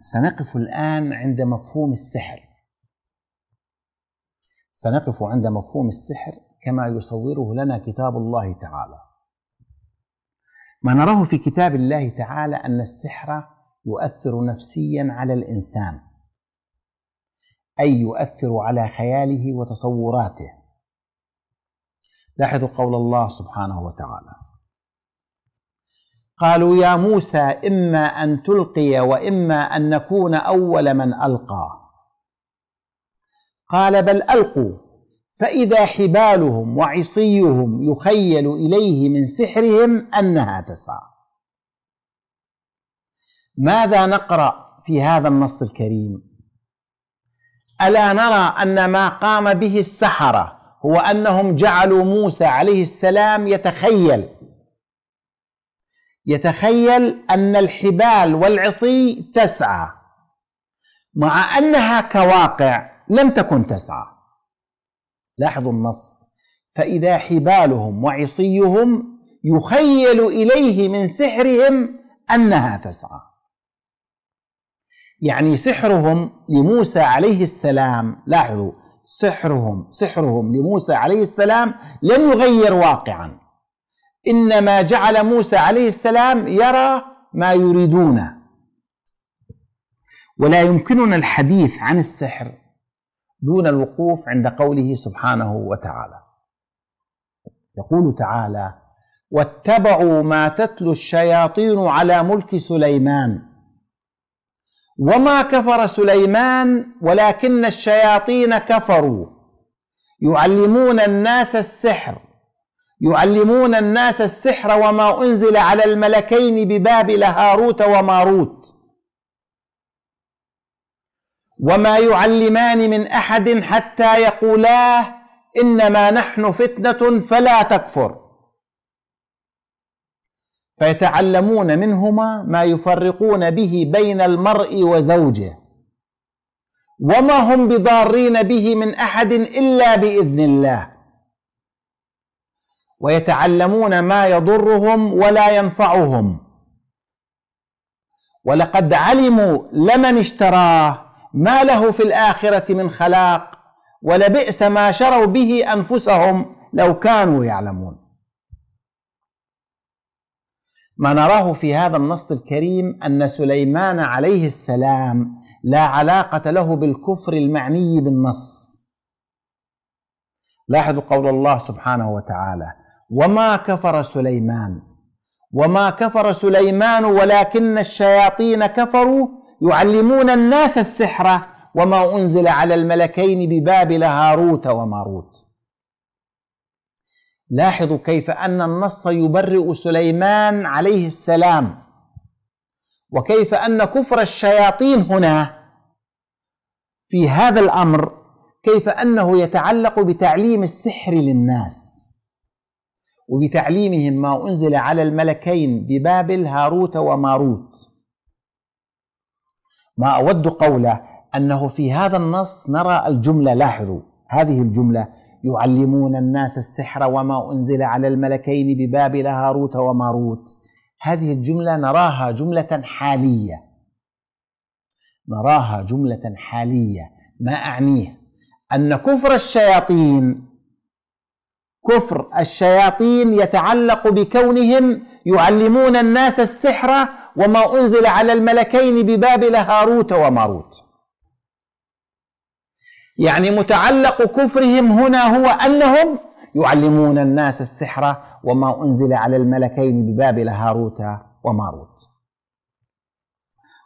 سنقف الآن عند مفهوم السحر سنقف عند مفهوم السحر كما يصوره لنا كتاب الله تعالى ما نراه في كتاب الله تعالى أن السحر يؤثر نفسيا على الإنسان أي يؤثر على خياله وتصوراته لاحظوا قول الله سبحانه وتعالى قالوا يا موسى اما ان تلقي واما ان نكون اول من القى قال بل القوا فاذا حبالهم وعصيهم يخيل اليه من سحرهم انها تسعى ماذا نقرا في هذا النص الكريم الا نرى ان ما قام به السحره هو انهم جعلوا موسى عليه السلام يتخيل يتخيل أن الحبال والعصي تسعى مع أنها كواقع لم تكن تسعى لاحظوا النص فإذا حبالهم وعصيهم يخيل إليه من سحرهم أنها تسعى يعني سحرهم لموسى عليه السلام لاحظوا سحرهم سحرهم لموسى عليه السلام لم يغير واقعا إنما جعل موسى عليه السلام يرى ما يريدون ولا يمكننا الحديث عن السحر دون الوقوف عند قوله سبحانه وتعالى يقول تعالى واتبعوا ما تتلو الشياطين على ملك سليمان وما كفر سليمان ولكن الشياطين كفروا يعلمون الناس السحر يعلمون الناس السحر وما انزل على الملكين ببابل هاروت وماروت وما يعلمان من احد حتى يقولا انما نحن فتنه فلا تكفر فيتعلمون منهما ما يفرقون به بين المرء وزوجه وما هم بضارين به من احد الا باذن الله ويتعلمون ما يضرهم ولا ينفعهم ولقد علموا لمن اشتراه ما له في الآخرة من خلاق ولبئس ما شروا به أنفسهم لو كانوا يعلمون ما نراه في هذا النص الكريم أن سليمان عليه السلام لا علاقة له بالكفر المعني بالنص لاحظوا قول الله سبحانه وتعالى وما كفر سليمان وما كفر سليمان ولكن الشياطين كفروا يعلمون الناس السحر وما انزل على الملكين ببابل هاروت وماروت لاحظوا كيف ان النص يبرئ سليمان عليه السلام وكيف ان كفر الشياطين هنا في هذا الامر كيف انه يتعلق بتعليم السحر للناس وبتعليمهم ما أنزل على الملكين ببابل هاروت وماروت ما أود قوله أنه في هذا النص نرى الجملة لاحظوا هذه الجملة يعلمون الناس السحر وما أنزل على الملكين ببابل هاروت وماروت هذه الجملة نراها جملة حالية نراها جملة حالية ما أعنيه أن كفر الشياطين كفر الشياطين يتعلق بكونهم يعلمون الناس السحر وما أنزل على الملكين ببابل هاروت وماروت يعني متعلق كفرهم هنا هو أنهم يعلمون الناس السحر وما أنزل على الملكين ببابل هاروت وماروت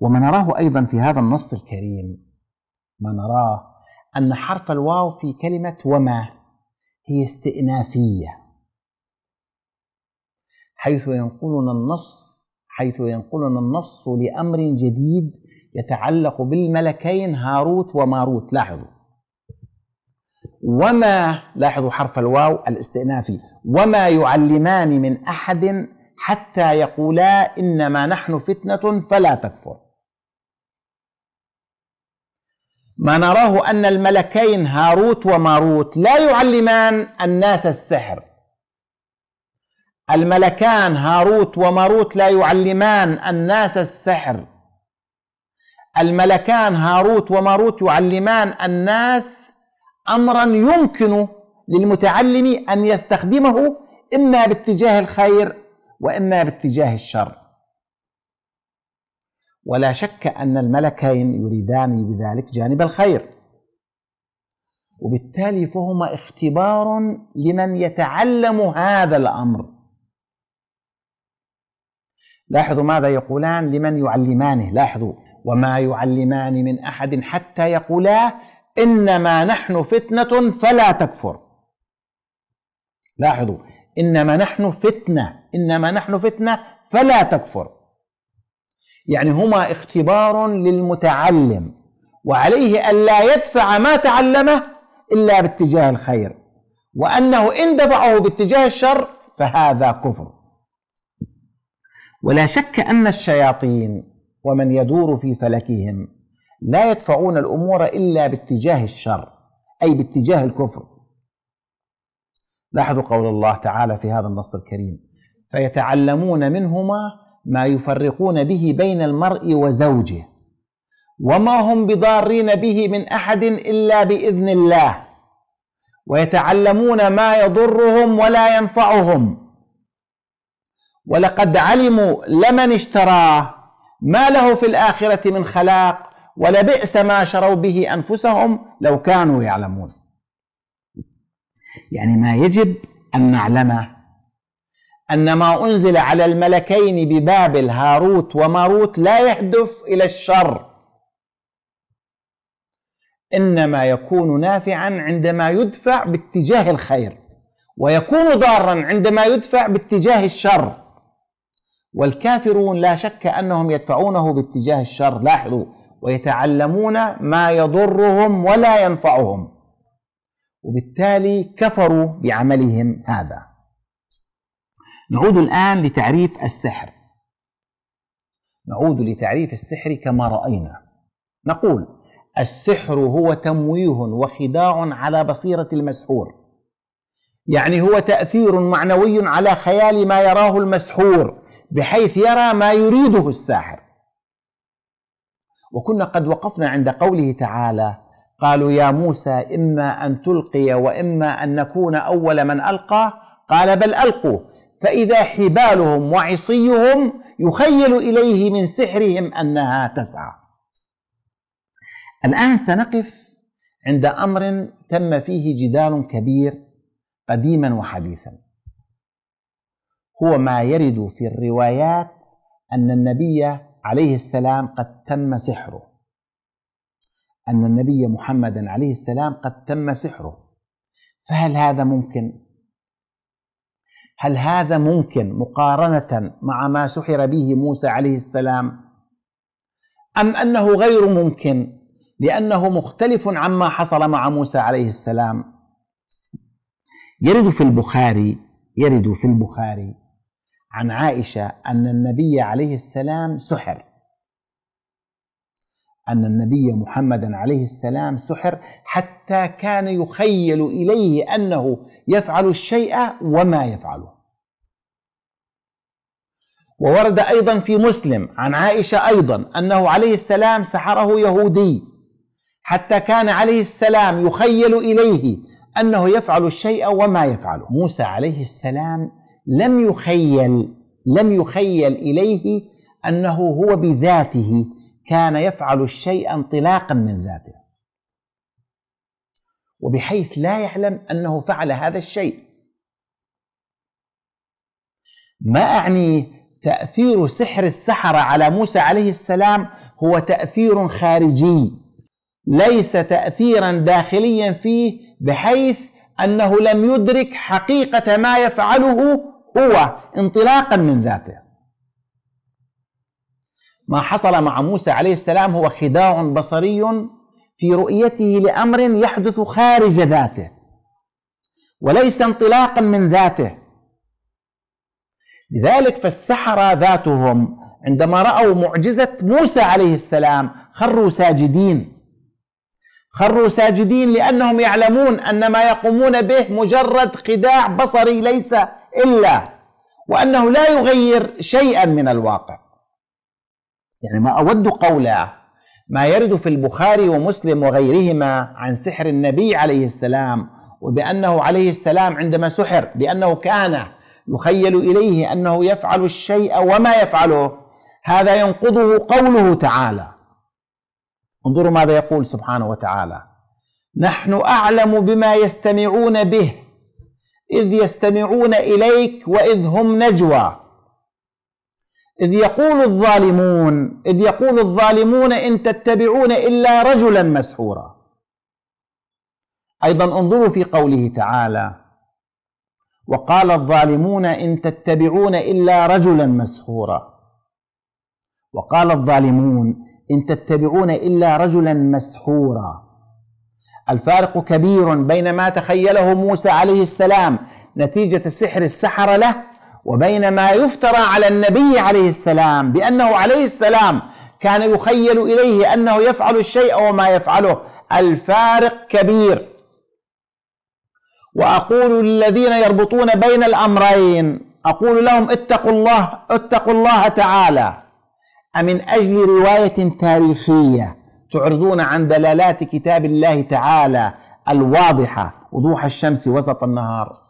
وما نراه أيضا في هذا النص الكريم ما نراه أن حرف الواو في كلمة وما هي استئنافية حيث ينقلنا النص حيث ينقلنا النص لأمر جديد يتعلق بالملكين هاروت وماروت لاحظوا وما لاحظوا حرف الواو الاستئنافي وما يعلمان من أحد حتى يقولا إنما نحن فتنة فلا تكفر ما نراه أن الملكين هاروت وماروت لا يعلمان الناس السحر الملكان هاروت وماروت لا يعلمان الناس السحر الملكان هاروت وماروت يعلمان الناس امرا يمكن للمتعلم ان يستخدمه اما باتجاه الخير واما باتجاه الشر ولا شك أن الملكين يريدان بذلك جانب الخير وبالتالي فهما اختبار لمن يتعلم هذا الأمر لاحظوا ماذا يقولان لمن يعلمانه لاحظوا وما يعلمان من أحد حتى يقولا إنما نحن فتنة فلا تكفر لاحظوا إنما نحن فتنة إنما نحن فتنة فلا تكفر يعني هما اختبار للمتعلم وعليه ألا يدفع ما تعلمه إلا باتجاه الخير وأنه إن دفعه باتجاه الشر فهذا كفر ولا شك أن الشياطين ومن يدور في فلكهم لا يدفعون الأمور إلا باتجاه الشر أي باتجاه الكفر لاحظوا قول الله تعالى في هذا النص الكريم فيتعلمون منهما ما يفرقون به بين المرء وزوجه وما هم بضارين به من احد الا باذن الله ويتعلمون ما يضرهم ولا ينفعهم ولقد علموا لمن اشتراه ما له في الاخره من خلاق ولبئس ما شروا به انفسهم لو كانوا يعلمون يعني ما يجب ان نعلمه أن ما أنزل على الملكين ببابل هاروت وماروت لا يهدف إلى الشر إنما يكون نافعا عندما يدفع باتجاه الخير ويكون ضارا عندما يدفع باتجاه الشر والكافرون لا شك أنهم يدفعونه باتجاه الشر لاحظوا ويتعلمون ما يضرهم ولا ينفعهم وبالتالي كفروا بعملهم هذا نعود الآن لتعريف السحر نعود لتعريف السحر كما رأينا نقول السحر هو تمويه وخداع على بصيرة المسحور يعني هو تأثير معنوي على خيال ما يراه المسحور بحيث يرى ما يريده الساحر وكنا قد وقفنا عند قوله تعالى قالوا يا موسى إما أن تلقي وإما أن نكون أول من ألقى قال بل ألقوا فإذا حبالهم وعصيهم يخيل إليه من سحرهم أنها تسعى الآن سنقف عند أمر تم فيه جدال كبير قديما وحديثا هو ما يرد في الروايات أن النبي عليه السلام قد تم سحره أن النبي محمدا عليه السلام قد تم سحره فهل هذا ممكن هل هذا ممكن مقارنة مع ما سحر به موسى عليه السلام؟ أم أنه غير ممكن لأنه مختلف عما حصل مع موسى عليه السلام؟ يرد في البخاري يرد في البخاري عن عائشة أن النبي عليه السلام سحر أن النبي محمدا عليه السلام سحر حتى كان يخيل إليه أنه يفعل الشيء وما يفعله وورد أيضا في مسلم عن عائشة أيضا أنه عليه السلام سحره يهودي حتى كان عليه السلام يخيل إليه أنه يفعل الشيء وما يفعله موسى عليه السلام لم يخيل لم يخيل إليه أنه هو بذاته كان يفعل الشيء انطلاقا من ذاته وبحيث لا يعلم انه فعل هذا الشيء ما اعني تاثير سحر السحره على موسى عليه السلام هو تاثير خارجي ليس تاثيرا داخليا فيه بحيث انه لم يدرك حقيقه ما يفعله هو انطلاقا من ذاته ما حصل مع موسى عليه السلام هو خداع بصري في رؤيته لامر يحدث خارج ذاته وليس انطلاقا من ذاته لذلك فالسحرة ذاتهم عندما رأوا معجزة موسى عليه السلام خروا ساجدين خروا ساجدين لأنهم يعلمون أن ما يقومون به مجرد خداع بصري ليس إلا وأنه لا يغير شيئا من الواقع يعني ما أود قولا ما يرد في البخاري ومسلم وغيرهما عن سحر النبي عليه السلام وبأنه عليه السلام عندما سحر بأنه كان يخيل إليه أنه يفعل الشيء وما يفعله هذا ينقضه قوله تعالى انظروا ماذا يقول سبحانه وتعالى نحن أعلم بما يستمعون به إذ يستمعون إليك وإذ هم نجوى إذ يقول الظالمون إذ يقول الظالمون إن تتبعون إلا رجلا مسحورا أيضا انظروا في قوله تعالى وقال الظالمون إن تتبعون إلا رجلا مسحورا وقال الظالمون إن تتبعون إلا رجلا مسحورا الفارق كبير بين ما تخيله موسى عليه السلام نتيجة سحر السحرة له وبين ما يفترى على النبي عليه السلام بأنه عليه السلام كان يخيل إليه أنه يفعل الشيء وما يفعله الفارق كبير وأقول للذين يربطون بين الأمرين أقول لهم اتقوا الله اتقوا الله تعالى أمن أجل رواية تاريخية تعرضون عن دلالات كتاب الله تعالى الواضحة وضوح الشمس وسط النهار